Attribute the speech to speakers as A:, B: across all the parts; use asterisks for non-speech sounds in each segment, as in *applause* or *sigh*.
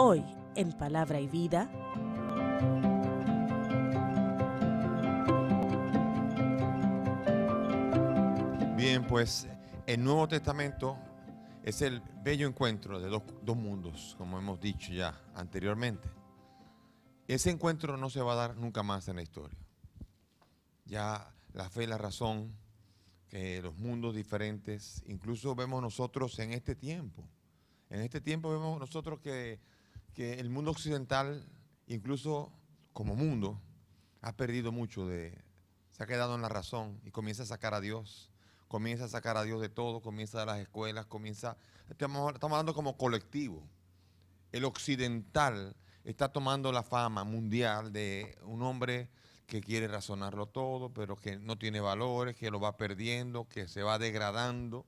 A: Hoy, en Palabra y Vida, Bien, pues el Nuevo Testamento es el bello encuentro de dos, dos, mundos, como hemos dicho ya anteriormente. Ese encuentro no se va a dar nunca más en la historia. Ya la fe y la razón que eh, los mundos diferentes. Incluso vemos nosotros en este tiempo, en este tiempo vemos nosotros que, el mundo occidental, incluso como mundo, ha perdido mucho de, se ha quedado en la razón y comienza a sacar a Dios, comienza a sacar a Dios de todo, comienza de las escuelas, comienza, estamos, estamos hablando como colectivo. El occidental está tomando la fama mundial de un hombre que quiere razonarlo todo, pero que no tiene valores, que lo va perdiendo, que se va degradando.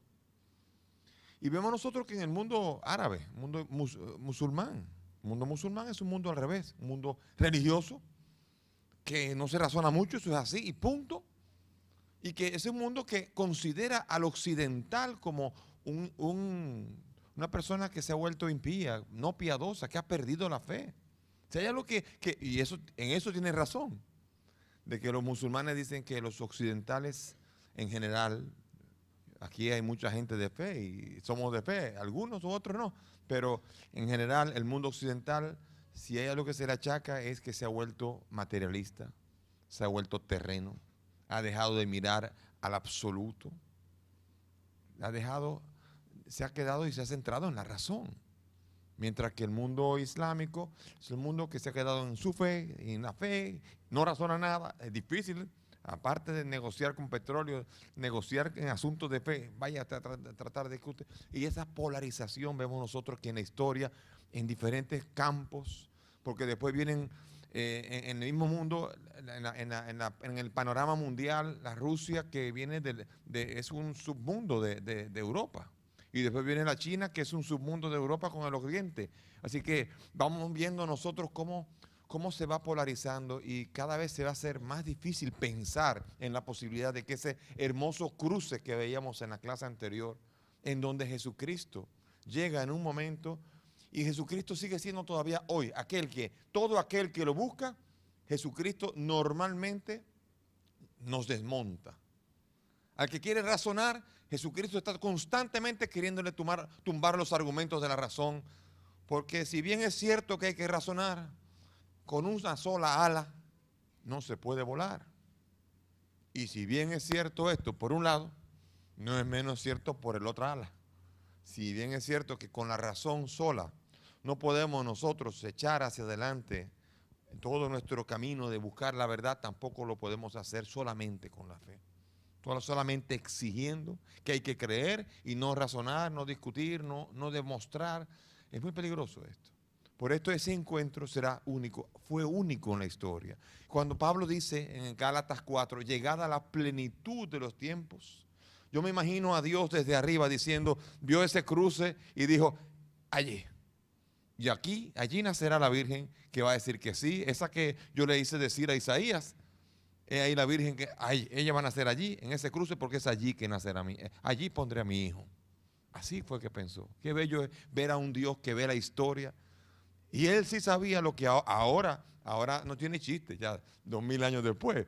A: Y vemos nosotros que en el mundo árabe, mundo musulmán, mundo musulmán es un mundo al revés, un mundo religioso, que no se razona mucho, eso es así, y punto. Y que es un mundo que considera al occidental como una persona que se ha vuelto impía, no piadosa, que ha perdido la fe. lo que, que, y eso, en eso tiene razón de que los musulmanes dicen que los occidentales en general, aquí hay mucha gente de fe y somos de fe, algunos u otros no, pero en general el mundo occidental, si hay algo que se le achaca es que se ha vuelto materialista, se ha vuelto terreno, ha dejado de mirar al absoluto, ha dejado, se ha quedado y se ha centrado en la razón. Mientras que el mundo islámico es el mundo que se ha quedado en su fe, en la fe, no razona nada, es difícil, aparte de negociar con petróleo, negociar en asuntos de fe, vaya a tratar de discutir. Y esa polarización vemos nosotros que en la historia, en diferentes campos, porque después vienen eh, en, el mismo mundo, en, el panorama mundial, la Rusia que viene de, es un submundo de Europa y después viene la China, que es un submundo de Europa con el Oriente. Así que vamos viendo nosotros cómo, cómo se va polarizando y cada vez se va a hacer más difícil pensar en la posibilidad de que ese hermoso cruce que veíamos en la clase anterior, en donde Jesucristo llega en un momento y Jesucristo sigue siendo todavía hoy aquel que, todo aquel que lo busca, Jesucristo normalmente nos desmonta. Al que quiere razonar, Jesucristo está constantemente queriéndole tumbar, tumbar los argumentos de la razón. Porque si bien es cierto que hay que razonar, con una sola ala no se puede volar. Y si bien es cierto esto por un lado, no es menos cierto por el otro ala. Si bien es cierto que con la razón sola no podemos nosotros echar hacia adelante todo nuestro camino de buscar la verdad, tampoco lo podemos hacer solamente con la fe solamente exigiendo, que hay que creer y no razonar, no discutir, no, no demostrar. Es muy peligroso esto. Por esto ese encuentro será único, fue único en la historia. Cuando Pablo dice en Gálatas 4, llegada a la plenitud de los tiempos, yo me imagino a Dios desde arriba diciendo, vio ese cruce y dijo, allí. Y aquí, allí nacerá la Virgen que va a decir que sí, esa que yo le hice decir a Isaías, es ahí la Virgen que ay, ella va a nacer allí, en ese cruce, porque es allí que nacerá mi, eh, allí pondré a mi hijo. Así fue que pensó. Qué bello es ver a un Dios que ve la historia. Y él sí sabía lo que ahora, ahora no tiene chiste, ya dos mil años después.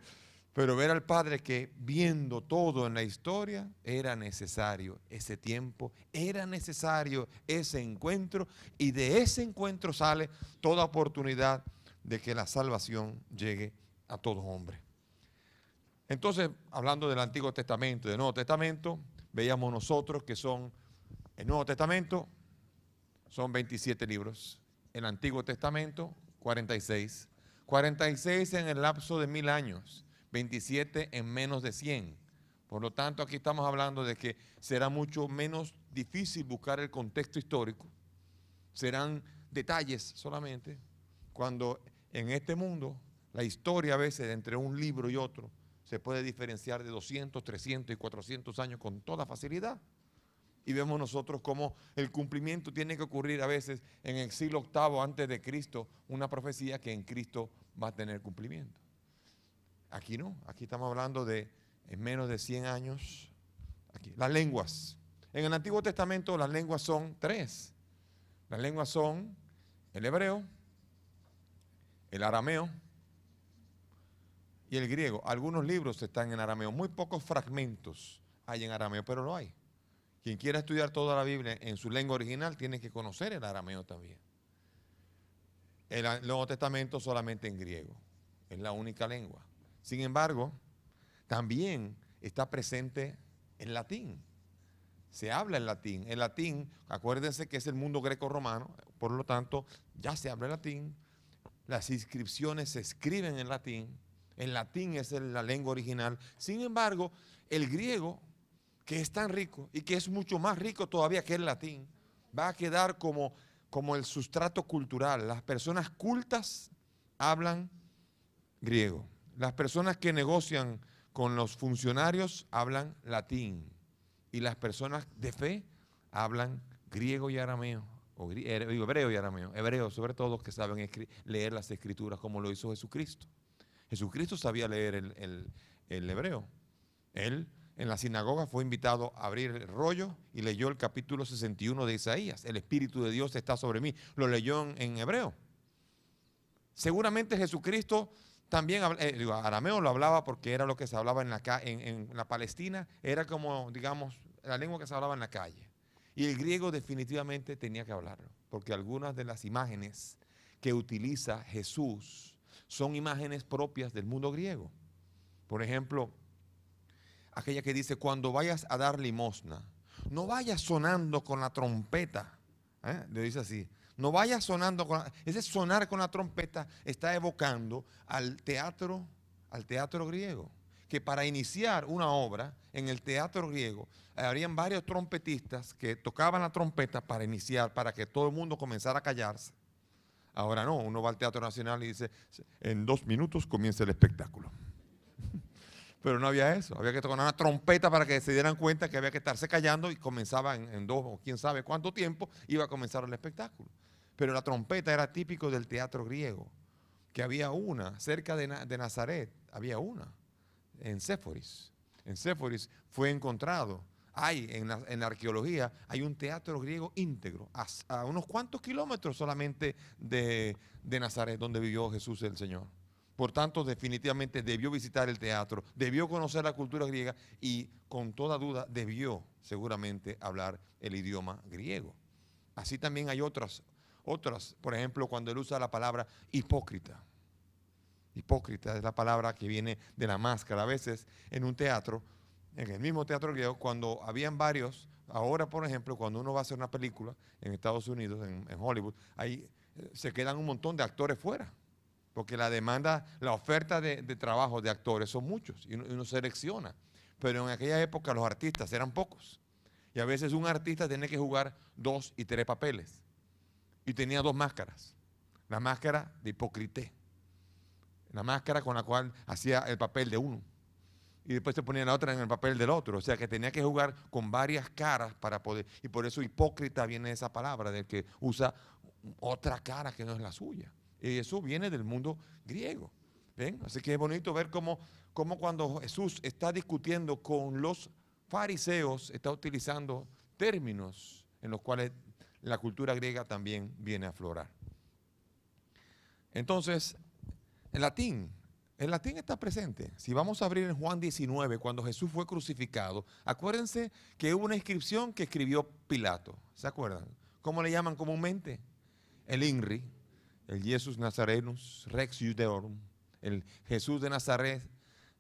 A: Pero ver al Padre que viendo todo en la historia, era necesario ese tiempo, era necesario ese encuentro y de ese encuentro sale toda oportunidad de que la salvación llegue a todo hombre. Entonces, hablando del Antiguo Testamento y del Nuevo Testamento, veíamos nosotros que son, el Nuevo Testamento son 27 libros, el Antiguo Testamento 46, 46 en el lapso de mil años, 27 en menos de 100. Por lo tanto, aquí estamos hablando de que será mucho menos difícil buscar el contexto histórico, serán detalles solamente, cuando en este mundo la historia a veces entre un libro y otro se puede diferenciar de 200, 300 y 400 años con toda facilidad. Y vemos nosotros cómo el cumplimiento tiene que ocurrir a veces en el siglo VIII antes de Cristo, una profecía que en Cristo va a tener cumplimiento. Aquí no, aquí estamos hablando de en menos de 100 años. Aquí, las lenguas. En el Antiguo Testamento las lenguas son tres. Las lenguas son el hebreo, el arameo y el griego. Algunos libros están en arameo, muy pocos fragmentos hay en arameo, pero lo hay. Quien quiera estudiar toda la Biblia en su lengua original tiene que conocer el arameo también. El Nuevo Testamento solamente en griego, es la única lengua. Sin embargo, también está presente el latín. Se habla el latín. El latín, acuérdense que es el mundo greco-romano, por lo tanto, ya se habla el latín. Las inscripciones se escriben en latín el latín es la lengua original. Sin embargo, el griego, que es tan rico y que es mucho más rico todavía que el latín, va a quedar como, como el sustrato cultural. Las personas cultas hablan griego. Las personas que negocian con los funcionarios hablan latín. Y las personas de fe hablan griego y arameo. O eh, hebreo y arameo. Hebreo, sobre todo, que saben leer las escrituras como lo hizo Jesucristo. Jesucristo sabía leer el, hebreo. Él en la sinagoga fue invitado a abrir el rollo y leyó el capítulo 61 de Isaías. El Espíritu de Dios está sobre mí. Lo leyó en, hebreo. Seguramente Jesucristo también, eh, digo, arameo lo hablaba porque era lo que se hablaba en la, en, en la Palestina, era como, digamos, la lengua que se hablaba en la calle. Y el griego definitivamente tenía que hablarlo, porque algunas de las imágenes que utiliza Jesús son imágenes propias del mundo griego. Por ejemplo, aquella que dice, cuando vayas a dar limosna, no vayas sonando con la trompeta. ¿eh? Le dice así, no vayas sonando con la, Ese sonar con la trompeta está evocando al teatro, al teatro griego. Que para iniciar una obra en el teatro griego, habrían varios trompetistas que tocaban la trompeta para iniciar, para que todo el mundo comenzara a callarse. Ahora no, uno va al Teatro Nacional y dice, en dos minutos comienza el espectáculo. *laughs* Pero no había eso, había que tocar una trompeta para que se dieran cuenta que había que estarse callando y comenzaba en, dos o quién sabe cuánto tiempo iba a comenzar el espectáculo. Pero la trompeta era típico del teatro griego, que había una, cerca de, Nazaret, había una, en Séforis. En Séforis fue encontrado hay en la, arqueología, hay un teatro griego íntegro, a, unos cuantos kilómetros solamente de, de Nazaret, donde vivió Jesús el Señor. Por tanto, definitivamente debió visitar el teatro, debió conocer la cultura griega y con toda duda debió seguramente hablar el idioma griego. Así también hay otras, otras, por ejemplo, cuando él usa la palabra hipócrita. Hipócrita es la palabra que viene de la máscara. A veces en un teatro en el mismo teatro griego, cuando habían varios, ahora por ejemplo, cuando uno va a hacer una película en Estados Unidos, en, Hollywood, ahí eh, se quedan un montón de actores fuera, porque la demanda, la oferta de, trabajo de actores son muchos y uno, selecciona, pero en aquella época los artistas eran pocos y a veces un artista tenía que jugar dos y tres papeles y tenía dos máscaras, la máscara de hipócrita, la máscara con la cual hacía el papel de uno y después se ponía la otra en el papel del otro. O sea que tenía que jugar con varias caras para poder. Y por eso hipócrita viene esa palabra, del que usa otra cara que no es la suya. Y eso viene del mundo griego. Así que es bonito ver cómo, cómo cuando Jesús está discutiendo con los fariseos, está utilizando términos en los cuales la cultura griega también viene a aflorar. Entonces, en latín el latín está presente. Si vamos a abrir en Juan 19, cuando Jesús fue crucificado, acuérdense que hubo una inscripción que escribió Pilato. ¿Se acuerdan? ¿Cómo le llaman comúnmente? El INRI, el Jesús Nazarenus, Rex Judeorum, el Jesús de Nazaret,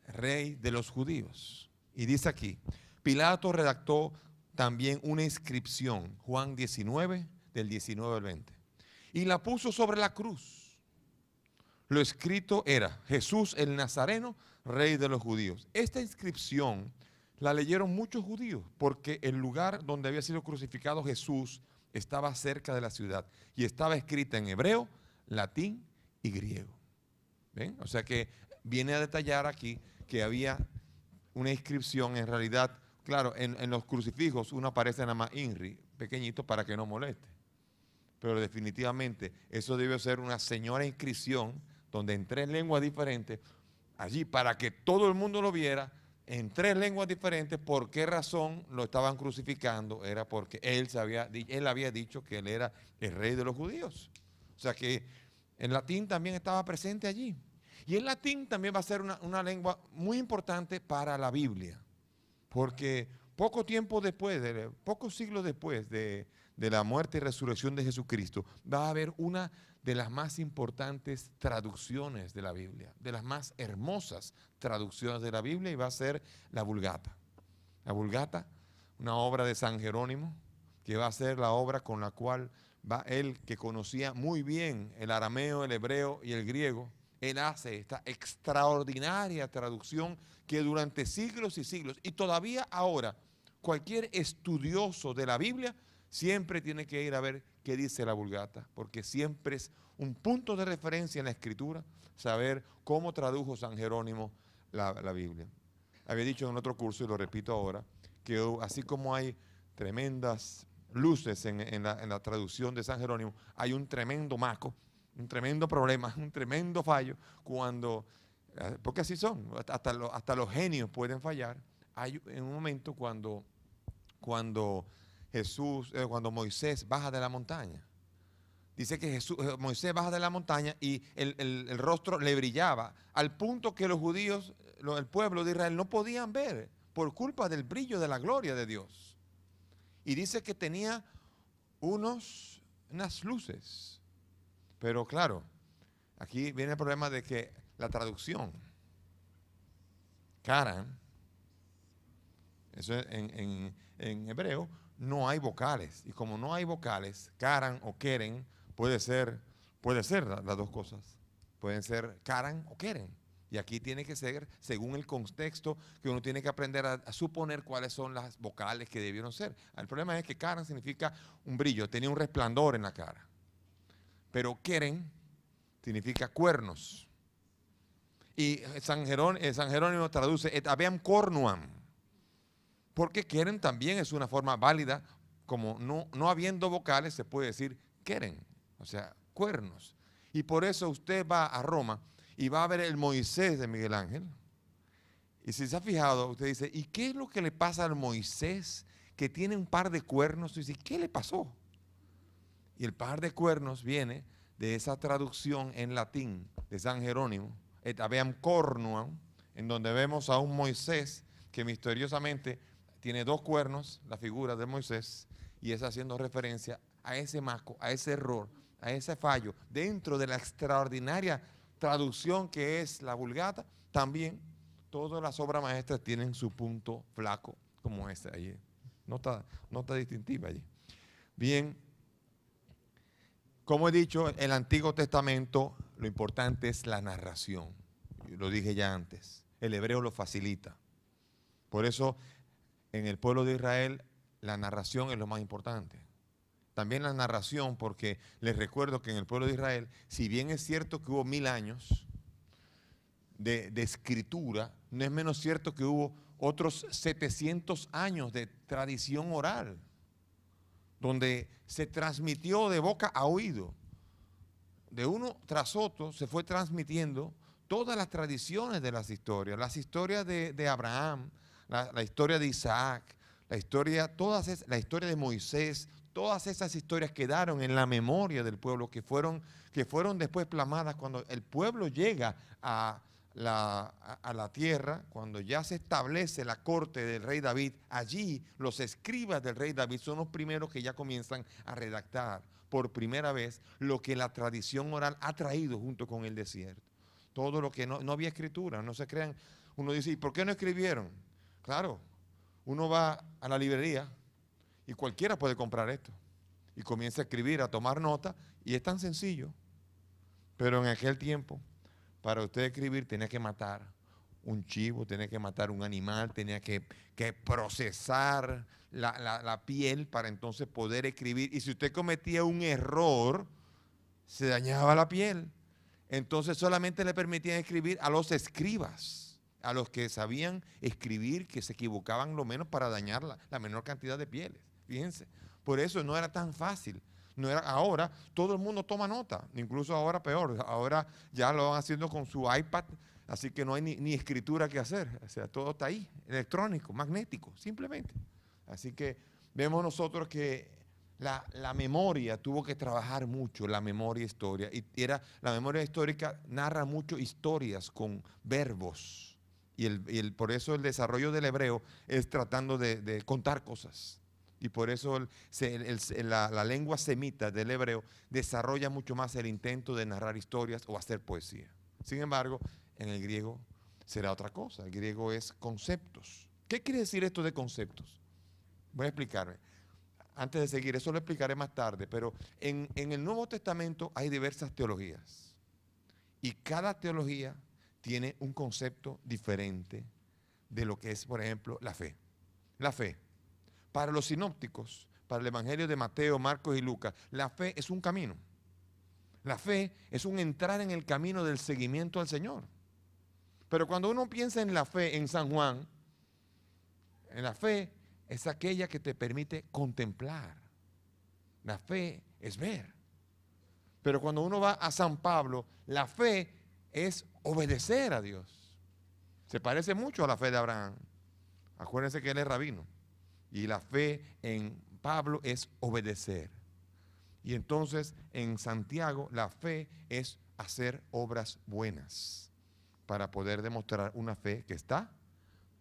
A: rey de los judíos. Y dice aquí, Pilato redactó también una inscripción, Juan 19, del 19 al 20, y la puso sobre la cruz lo escrito era Jesús el Nazareno, rey de los judíos. Esta inscripción la leyeron muchos judíos porque el lugar donde había sido crucificado Jesús estaba cerca de la ciudad y estaba escrita en hebreo, latín y griego. ¿Ven? O sea que viene a detallar aquí que había una inscripción en realidad, claro, en, los crucifijos uno aparece nada más INRI, pequeñito, para que no moleste. Pero definitivamente eso debió ser una señora inscripción donde en tres lenguas diferentes, allí para que todo el mundo lo viera, en tres lenguas diferentes, ¿por qué razón lo estaban crucificando? Era porque él, él había dicho que él era el rey de los judíos. O sea que el latín también estaba presente allí. Y el latín también va a ser una, una lengua muy importante para la Biblia, porque poco tiempo después, de, pocos siglos después de, de la muerte y resurrección de Jesucristo, va a haber una de las más importantes traducciones de la Biblia, de las más hermosas traducciones de la Biblia, y va a ser la Vulgata. La Vulgata, una obra de San Jerónimo, que va a ser la obra con la cual va él, que conocía muy bien el arameo, el hebreo y el griego, él hace esta extraordinaria traducción que durante siglos y siglos, y todavía ahora, cualquier estudioso de la Biblia siempre tiene que ir a ver qué dice la Vulgata, porque siempre es un punto de referencia en la escritura saber cómo tradujo San Jerónimo la, Biblia. Había dicho en otro curso, y lo repito ahora, que así como hay tremendas luces en, la, traducción de San Jerónimo, hay un tremendo maco, un tremendo problema, *laughs* un tremendo fallo, cuando, eh, porque así son, hasta, hasta los genios pueden fallar. Hay en un momento cuando, cuando Jesús, eh, cuando Moisés baja de la montaña. Dice que Jesús, eh, Moisés baja de la montaña y el, rostro le brillaba, al punto que los judíos, el pueblo de Israel, no podían ver por culpa del brillo de la gloria de Dios. Y dice que tenía unos, unas luces. Pero claro, aquí viene el problema de que la traducción, cara, eso en, en, en hebreo, no hay vocales. Y como no hay vocales, caran o queren puede ser, puede ser las dos cosas. Pueden ser caran o queren. Y aquí tiene que ser según el contexto que uno tiene que aprender a, suponer cuáles son las vocales que debieron ser. El problema es que caran significa un brillo, tenía un resplandor en la cara. Pero queren significa cuernos. Y San, Jerón eh, San Jerónimo traduce et aveam cornuam. Porque quieren también es una forma válida, como no, no habiendo vocales se puede decir quieren, o sea, cuernos. Y por eso usted va a Roma y va a ver el Moisés de Miguel Ángel. Y si se ha fijado, usted dice, ¿y qué es lo que le pasa al Moisés que tiene un par de cuernos? Y dice, ¿qué le pasó? Y el par de cuernos viene de esa traducción en latín de San Jerónimo, et aveam cornuam, en donde vemos a un Moisés que misteriosamente tiene dos cuernos, la figura de Moisés, y es haciendo referencia a ese masco, a ese error, a ese fallo, dentro de la extraordinaria traducción que es la vulgata, también todas las obras maestras tienen su punto flaco, como este allí. Nota distintiva allí. Bien, como he dicho, el Antiguo Testamento lo importante es la narración. lo dije ya antes. El hebreo lo facilita. Por eso en el pueblo de Israel la narración es lo más importante. También la narración, porque les recuerdo que en el pueblo de Israel, si bien es cierto que hubo mil años de, escritura, no es menos cierto que hubo otros 700 años de tradición oral, donde se transmitió de boca a oído. De uno tras otro se fue transmitiendo todas las tradiciones de las historias, las historias de Abraham, la, historia de Isaac, la historia, todas de Moisés, todas esas historias quedaron en la memoria del pueblo, que fueron, que fueron después plamadas cuando el pueblo llega a la, la tierra, cuando ya se establece la corte del rey David, allí los escribas del rey David son los primeros que ya comienzan a redactar por primera vez lo que la tradición oral ha traído junto con el desierto. Todo lo que no, no había escritura, no se crean. Uno dice, ¿y por qué no escribieron? Claro, uno va a la librería y cualquiera puede comprar esto. Y comienza a escribir, a tomar nota, y es tan sencillo. Pero en aquel tiempo, para usted escribir tenía que matar un chivo, tenía que matar un animal, tenía que, procesar la piel para entonces poder escribir. Y si usted cometía un error, se dañaba la piel. Entonces solamente le permitían escribir a los escribas a los que sabían escribir, que se equivocaban lo menos para dañar la, menor cantidad de pieles. Fíjense, por eso no era tan fácil. No era, ahora todo el mundo toma nota, incluso ahora peor, ahora ya lo van haciendo con su iPad, así que no hay ni, escritura que hacer, o sea, todo está ahí, electrónico, magnético, simplemente. Así que vemos nosotros que la, memoria tuvo que trabajar mucho, la memoria histórica, y era, la memoria histórica narra mucho historias con verbos y, por eso el desarrollo del hebreo es tratando de, contar cosas. Y por eso la, lengua semita del hebreo desarrolla mucho más el intento de narrar historias o hacer poesía. Sin embargo, en el griego será otra cosa. El griego es conceptos. ¿Qué quiere decir esto de conceptos? Voy a explicarme. Antes de seguir, eso lo explicaré más tarde, pero en el Nuevo Testamento hay diversas teologías. Y cada teología tiene un concepto diferente de lo que es, por ejemplo, la fe. La fe. Para los sinópticos, para el Evangelio de Mateo, Marcos y Lucas, la fe es un camino. La fe es un entrar en el camino del seguimiento al Señor. Pero cuando uno piensa en la fe en San Juan, en la fe es aquella que te permite contemplar. La fe es ver. Pero cuando uno va a San Pablo, la fe es Obedecer a Dios. Se parece mucho a la fe de Abraham. Acuérdense que él es rabino. Y la fe en Pablo es obedecer. Y entonces en Santiago la fe es hacer obras buenas para poder demostrar una fe que está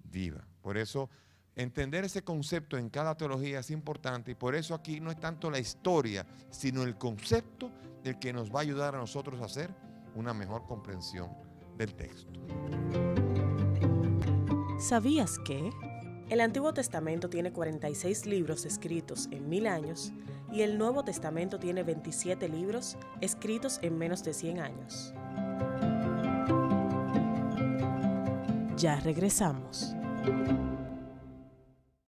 A: viva. Por eso entender ese concepto en cada teología es importante y por eso aquí no es tanto la historia, sino el concepto del que nos va a ayudar a nosotros a hacer una mejor comprensión texto. ¿Sabías que? El Antiguo Testamento tiene 46 libros escritos en mil años y el Nuevo Testamento tiene 27 libros escritos en menos de 100 años. Ya regresamos.